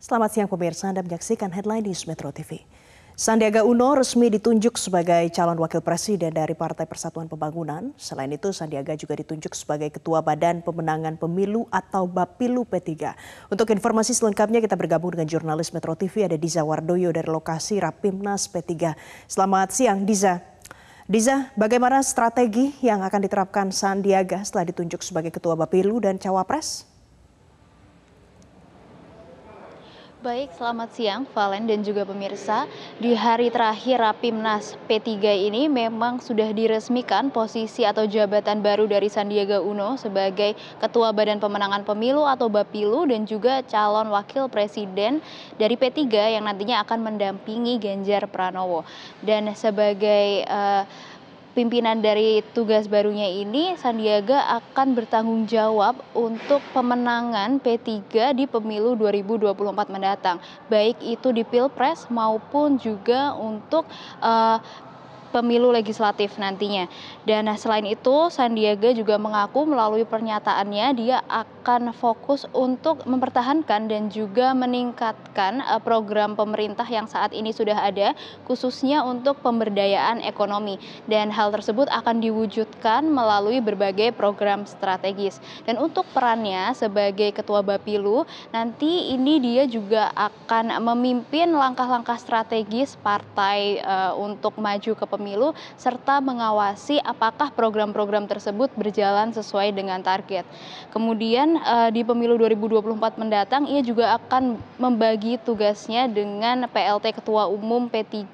Selamat siang pemirsa, Anda menyaksikan Headline News Metro TV. Sandiaga Uno resmi ditunjuk sebagai calon wakil presiden dari Partai Persatuan Pembangunan. Selain itu, Sandiaga juga ditunjuk sebagai Ketua Badan Pemenangan Pemilu atau Bapilu P3. Untuk informasi selengkapnya kita bergabung dengan jurnalis Metro TV ada Diza Wardoyo dari lokasi Rapimnas P3. Selamat siang Diza. Diza, bagaimana strategi yang akan diterapkan Sandiaga setelah ditunjuk sebagai Ketua Bapilu dan Cawapres? Baik, selamat siang Valen dan juga pemirsa. Di hari terakhir Rapimnas P3 ini memang sudah diresmikan posisi atau jabatan baru dari Sandiaga Uno sebagai Ketua Badan Pemenangan Pemilu atau Bapilu dan juga calon wakil presiden dari P3 yang nantinya akan mendampingi Ganjar Pranowo. Dan sebagai uh, pimpinan dari tugas barunya ini Sandiaga akan bertanggung jawab untuk pemenangan P3 di pemilu 2024 mendatang, baik itu di Pilpres maupun juga untuk uh, pemilu legislatif nantinya. Dan nah, selain itu, Sandiaga juga mengaku melalui pernyataannya dia akan fokus untuk mempertahankan dan juga meningkatkan eh, program pemerintah yang saat ini sudah ada, khususnya untuk pemberdayaan ekonomi. Dan hal tersebut akan diwujudkan melalui berbagai program strategis. Dan untuk perannya sebagai Ketua Bapilu, nanti ini dia juga akan memimpin langkah-langkah strategis partai uh, untuk maju ke pemerintah pemilu serta mengawasi apakah program-program tersebut berjalan sesuai dengan target. Kemudian eh, di pemilu 2024 mendatang ia juga akan membagi tugasnya dengan PLT Ketua Umum P3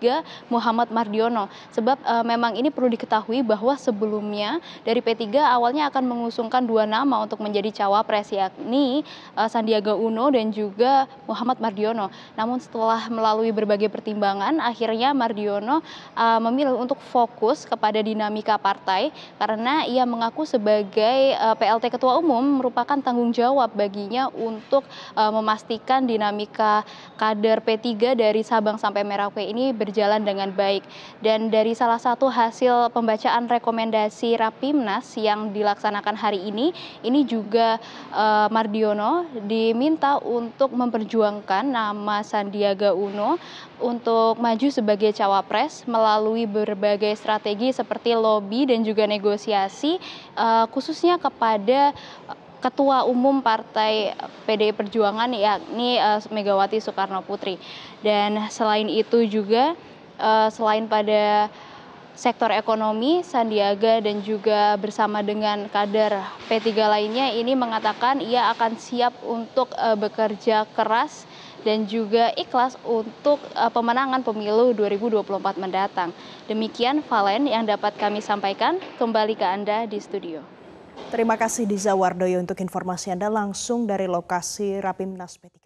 Muhammad Mardiono. Sebab eh, memang ini perlu diketahui bahwa sebelumnya dari P3 awalnya akan mengusungkan dua nama untuk menjadi cawapres yakni eh, Sandiaga Uno dan juga Muhammad Mardiono. Namun setelah melalui berbagai pertimbangan akhirnya Mardiono memilih untuk fokus kepada dinamika partai karena ia mengaku sebagai eh, PLT Ketua Umum merupakan tanggung jawab baginya untuk eh, memastikan dinamika kader P3 dari Sabang sampai Merauke ini berjalan dengan baik. Dan dari salah satu hasil pembacaan rekomendasi Rapimnas yang dilaksanakan hari ini, ini juga eh, Mardiono diminta untuk memperjuangkan nama Sandiaga Uno untuk maju sebagai cawapres melalui ber berbagai strategi seperti lobby dan juga negosiasi eh, khususnya kepada eh, Ketua Umum Partai PDI Perjuangan yakni eh, Megawati Soekarno Putri. Dan selain itu juga selain pada sektor ekonomi, Sandiaga dan juga bersama dengan kader P3 lainnya ini mengatakan ia akan siap untuk bekerja keras dan juga ikhlas untuk uh, pemenangan pemilu 2024 mendatang. Demikian Valen yang dapat kami sampaikan kembali ke Anda di studio. Terima kasih Diza Wardoyo untuk informasi Anda langsung dari lokasi Rapimnas P3.